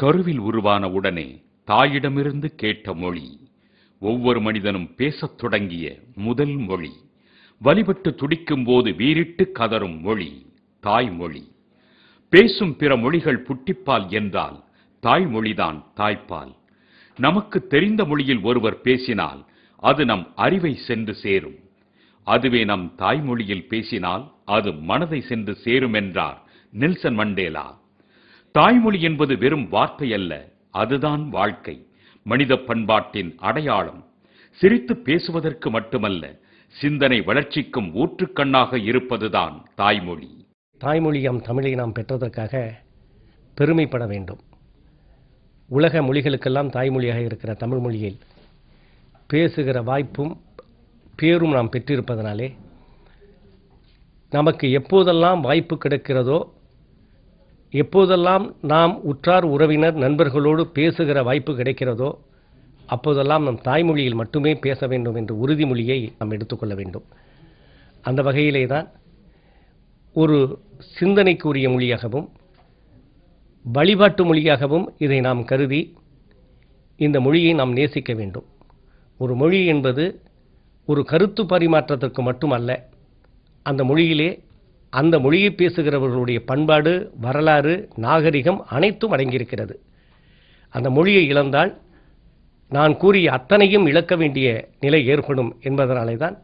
கருவில் உருவான உடனே தாயிடமிருந்து கேட்ட மொழி ஒவ்வொரு மனிதனும் பேசத் தொடங்கிய முதல் மொழி வழிபட்டு துடிக்கும் போது வீரிட்டு கதரும் மொழி தாய்மொழி பேசும் பிற மொழிகள் புட்டிப்பால் என்றால் தாய்மொழிதான் தாய்ப்பால் நமக்கு தெரிந்த மொழியில் ஒருவர் பேசினால் அது நம் அறிவை சென்று சேரும் அதுவே நம் தாய்மொழியில் பேசினால் அது மனதை சென்று சேரும் என்றார் நெல்சன் மண்டேலா தாய்மொழி என்பது வெறும் வார்த்தை அல்ல அதுதான் வாழ்க்கை மனித பண்பாட்டின் அடையாளம் சிரித்து பேசுவதற்கு மட்டுமல்ல சிந்தனை வளர்ச்சிக்கும் ஊற்றுக்கண்ணாக இருப்பதுதான் தாய்மொழி தாய்மொழி தாய்மொழியம் தமிழை நாம் பெற்றதற்காக பெருமைப்பட வேண்டும் உலக மொழிகளுக்கெல்லாம் தாய்மொழியாக இருக்கிற தமிழ் மொழியில் பேசுகிற வாய்ப்பும் பேரும் நாம் பெற்றிருப்பதனாலே நமக்கு எப்போதெல்லாம் வாய்ப்பு கிடைக்கிறதோ எப்போதெல்லாம் நாம் உற்றார் உறவினர் நண்பர்களோடு பேசுகிற வாய்ப்பு கிடைக்கிறதோ அப்போதெல்லாம் நம் தாய்மொழியில் மட்டுமே பேச வேண்டும் என்ற உறுதிமொழியை நாம் எடுத்துக்கொள்ள வேண்டும் அந்த வகையிலே தான் ஒரு சிந்தனைக்குரிய மொழியாகவும் வழிபாட்டு மொழியாகவும் இதை நாம் கருதி இந்த மொழியை நாம் நேசிக்க வேண்டும் ஒரு மொழி என்பது ஒரு கருத்து பரிமாற்றத்திற்கு மட்டுமல்ல அந்த மொழியிலே அந்த மொழியை பேசுகிறவர்களுடைய பண்பாடு வரலாறு நாகரிகம் அனைத்தும் அடங்கியிருக்கிறது அந்த மொழியை இழந்தால் நான் கூறிய அத்தனையும் இழக்க வேண்டிய நிலை ஏற்படும் என்பதனாலே தான்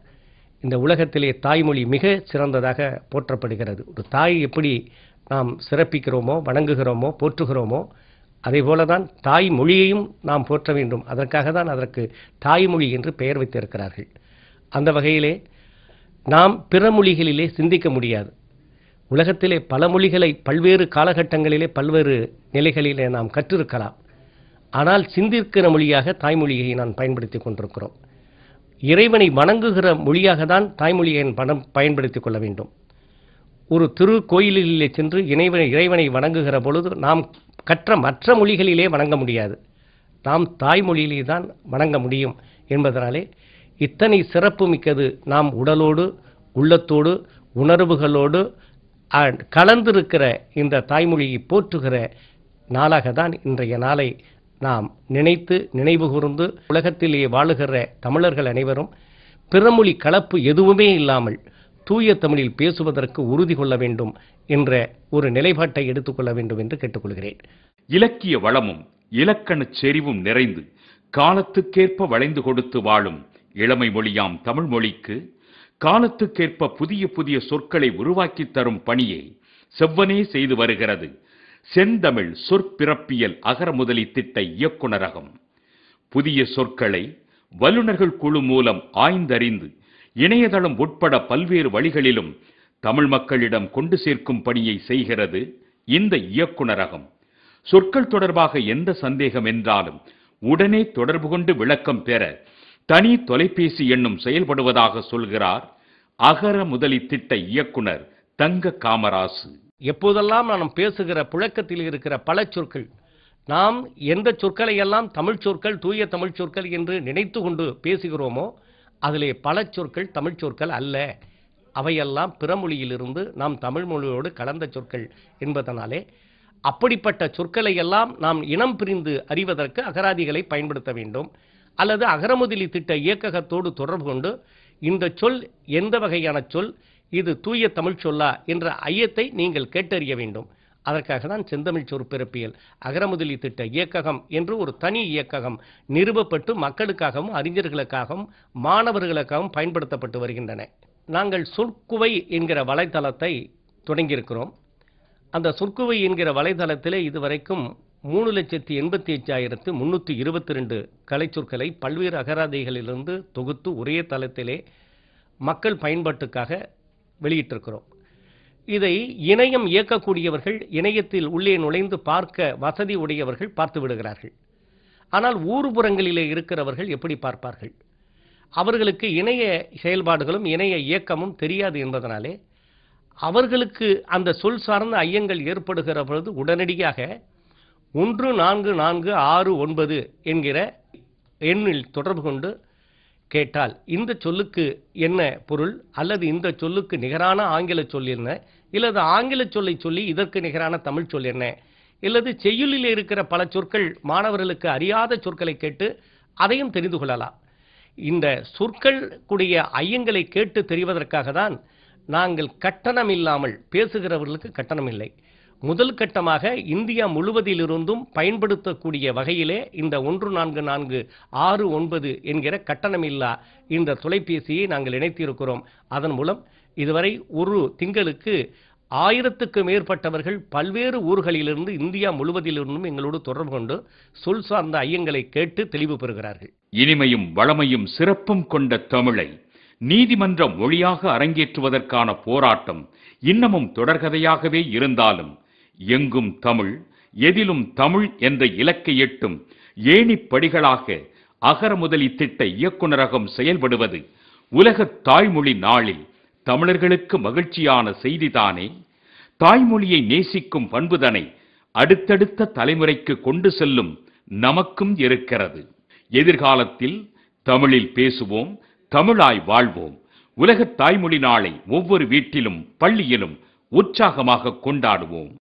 இந்த உலகத்திலே தாய்மொழி மிக சிறந்ததாக போற்றப்படுகிறது ஒரு தாய் எப்படி நாம் சிறப்பிக்கிறோமோ வணங்குகிறோமோ போற்றுகிறோமோ அதே போல தான் தாய் மொழியையும் நாம் போற்ற வேண்டும் அதற்காக தான் அதற்கு தாய்மொழி என்று பெயர் வைத்திருக்கிறார்கள் அந்த வகையிலே நாம் பிற மொழிகளிலே சிந்திக்க முடியாது உலகத்திலே பல மொழிகளை பல்வேறு காலகட்டங்களிலே பல்வேறு நிலைகளிலே நாம் கற்றிருக்கலாம் ஆனால் சிந்திக்கிற மொழியாக தாய்மொழியை நான் பயன்படுத்தி கொண்டிருக்கிறோம் இறைவனை வணங்குகிற மொழியாக தான் தாய்மொழியை பணம் பயன்படுத்திக் கொள்ள வேண்டும் ஒரு திரு கோயிலிலே சென்று இணைவனை இறைவனை வணங்குகிற பொழுது நாம் கற்ற மற்ற மொழிகளிலே வணங்க முடியாது நாம் தாய்மொழியிலே தான் வணங்க முடியும் என்பதனாலே இத்தனை சிறப்பு மிக்கது நாம் உடலோடு உள்ளத்தோடு உணர்வுகளோடு கலந்திருக்கிற இந்த தாய்மொழியை போற்றுகிற நாளாக தான் இன்றைய நாளை நாம் நினைத்து நினைவு கூர்ந்து உலகத்திலேயே வாழுகிற தமிழர்கள் அனைவரும் பிறமொழி கலப்பு எதுவுமே இல்லாமல் தூய தமிழில் பேசுவதற்கு உறுதி கொள்ள வேண்டும் என்ற ஒரு நிலைப்பாட்டை எடுத்துக்கொள்ள வேண்டும் என்று கேட்டுக்கொள்கிறேன் இலக்கிய வளமும் இலக்கணச் செறிவும் நிறைந்து காலத்துக்கேற்ப வளைந்து கொடுத்து வாழும் இளமை மொழியாம் தமிழ் மொழிக்கு காலத்துக்கேற்ப புதிய புதிய சொற்களை உருவாக்கி தரும் பணியை செவ்வனே செய்து வருகிறது செந்தமிழ் சொற்பிறப்பியல் அகர முதலி திட்ட இயக்குநரகம் புதிய சொற்களை வல்லுநர்கள் குழு மூலம் ஆய்ந்தறிந்து இணையதளம் உட்பட பல்வேறு வழிகளிலும் தமிழ் மக்களிடம் கொண்டு சேர்க்கும் பணியை செய்கிறது இந்த இயக்குநரகம் சொற்கள் தொடர்பாக எந்த சந்தேகம் என்றாலும் உடனே தொடர்பு கொண்டு விளக்கம் பெற தனி தொலைபேசி எண்ணும் செயல்படுவதாக சொல்கிறார் அகர முதலி திட்ட இயக்குனர் தங்க காமராசு எப்போதெல்லாம் நாம் பேசுகிற புழக்கத்தில் இருக்கிற பல சொற்கள் நாம் எந்த சொற்களை எல்லாம் தமிழ் சொற்கள் தூய தமிழ் சொற்கள் என்று நினைத்து கொண்டு பேசுகிறோமோ அதிலே பல சொற்கள் தமிழ் சொற்கள் அல்ல அவையெல்லாம் பிறமொழியிலிருந்து நாம் தமிழ் மொழியோடு கலந்த சொற்கள் என்பதனாலே அப்படிப்பட்ட சொற்களை எல்லாம் நாம் இனம் பிரிந்து அறிவதற்கு அகராதிகளை பயன்படுத்த வேண்டும் அல்லது அகரமுதிலி திட்ட இயக்ககத்தோடு தொடர்பு கொண்டு இந்த சொல் எந்த வகையான சொல் இது தூய தமிழ் சொல்லா என்ற ஐயத்தை நீங்கள் கேட்டறிய வேண்டும் அதற்காக தான் செந்தமிழ் சொற்பிறப்பியல் அகரமுதலி திட்ட இயக்ககம் என்று ஒரு தனி இயக்ககம் நிறுவப்பட்டு மக்களுக்காகவும் அறிஞர்களுக்காகவும் மாணவர்களுக்காகவும் பயன்படுத்தப்பட்டு வருகின்றன நாங்கள் சொற்குவை என்கிற வலைதளத்தை தொடங்கியிருக்கிறோம் அந்த சொற்குவை என்கிற வலைதளத்திலே இதுவரைக்கும் மூணு லட்சத்தி எண்பத்தி எட்டாயிரத்து முன்னூற்றி இருபத்தி ரெண்டு கலைச்சொற்களை பல்வேறு அகராதைகளிலிருந்து தொகுத்து ஒரே தளத்திலே மக்கள் பயன்பாட்டுக்காக வெளியிட்டிருக்கிறோம் இதை இணையம் இயக்கக்கூடியவர்கள் இணையத்தில் உள்ளே நுழைந்து பார்க்க வசதி உடையவர்கள் பார்த்து விடுகிறார்கள் ஆனால் ஊர்புறங்களிலே இருக்கிறவர்கள் எப்படி பார்ப்பார்கள் அவர்களுக்கு இணைய செயல்பாடுகளும் இணைய இயக்கமும் தெரியாது என்பதனாலே அவர்களுக்கு அந்த சொல் சார்ந்த ஐயங்கள் ஏற்படுகிற பொழுது உடனடியாக ஒன்று நான்கு நான்கு ஆறு ஒன்பது என்கிற எண்ணில் தொடர்பு கொண்டு கேட்டால் இந்த சொல்லுக்கு என்ன பொருள் அல்லது இந்த சொல்லுக்கு நிகரான ஆங்கில சொல் என்ன இல்லது ஆங்கில சொல்லை சொல்லி இதற்கு நிகரான தமிழ் சொல் என்ன இல்லது செய்யுளில் இருக்கிற பல சொற்கள் மாணவர்களுக்கு அறியாத சொற்களை கேட்டு அதையும் தெரிந்து கொள்ளலாம் இந்த சொற்கள் கூடிய ஐயங்களை கேட்டு தெரிவதற்காக தான் நாங்கள் கட்டணம் இல்லாமல் பேசுகிறவர்களுக்கு கட்டணம் இல்லை முதல் கட்டமாக இந்தியா முழுவதிலிருந்தும் பயன்படுத்தக்கூடிய வகையிலே இந்த ஒன்று நான்கு நான்கு ஆறு ஒன்பது என்கிற கட்டணமில்லா இந்த தொலைபேசியை நாங்கள் இணைத்திருக்கிறோம் அதன் மூலம் இதுவரை ஒரு திங்களுக்கு ஆயிரத்துக்கு மேற்பட்டவர்கள் பல்வேறு ஊர்களிலிருந்து இந்தியா முழுவதிலிருந்தும் எங்களோடு தொடர்பு கொண்டு சொல் சார்ந்த ஐயங்களை கேட்டு தெளிவு பெறுகிறார்கள் இனிமையும் வளமையும் சிறப்பும் கொண்ட தமிழை நீதிமன்ற மொழியாக அரங்கேற்றுவதற்கான போராட்டம் இன்னமும் தொடர்கதையாகவே இருந்தாலும் எங்கும் தமிழ் எதிலும் தமிழ் என்ற இலக்கை எட்டும் ஏணிப்படிகளாக அகர முதலி திட்ட இயக்குநரகம் செயல்படுவது உலக தாய்மொழி நாளில் தமிழர்களுக்கு மகிழ்ச்சியான செய்திதானே தாய்மொழியை நேசிக்கும் பண்புதனை அடுத்தடுத்த தலைமுறைக்கு கொண்டு செல்லும் நமக்கும் இருக்கிறது எதிர்காலத்தில் தமிழில் பேசுவோம் தமிழாய் வாழ்வோம் உலக தாய்மொழி நாளை ஒவ்வொரு வீட்டிலும் பள்ளியிலும் உற்சாகமாக கொண்டாடுவோம்